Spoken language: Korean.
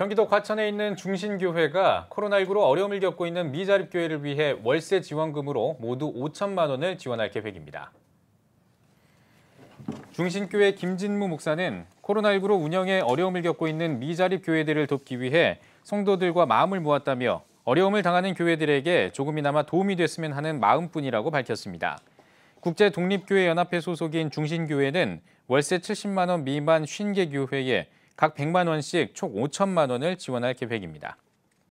경기도 과천에 있는 중신교회가 코로나19로 어려움을 겪고 있는 미자립교회를 위해 월세 지원금으로 모두 5천만 원을 지원할 계획입니다. 중신교회 김진무 목사는 코로나19로 운영에 어려움을 겪고 있는 미자립 교회들을 돕기 위해 성도들과 마음을 모았다며 어려움을 당하는 교회들에게 조금이나마 도움이 됐으면 하는 마음뿐이라고 밝혔습니다. 국제 독립교회 연합회 소속인 중신교회는 월세 70만 원 미만 50개 교회에 각 100만 원씩 총 5천만 원을 지원할 계획입니다.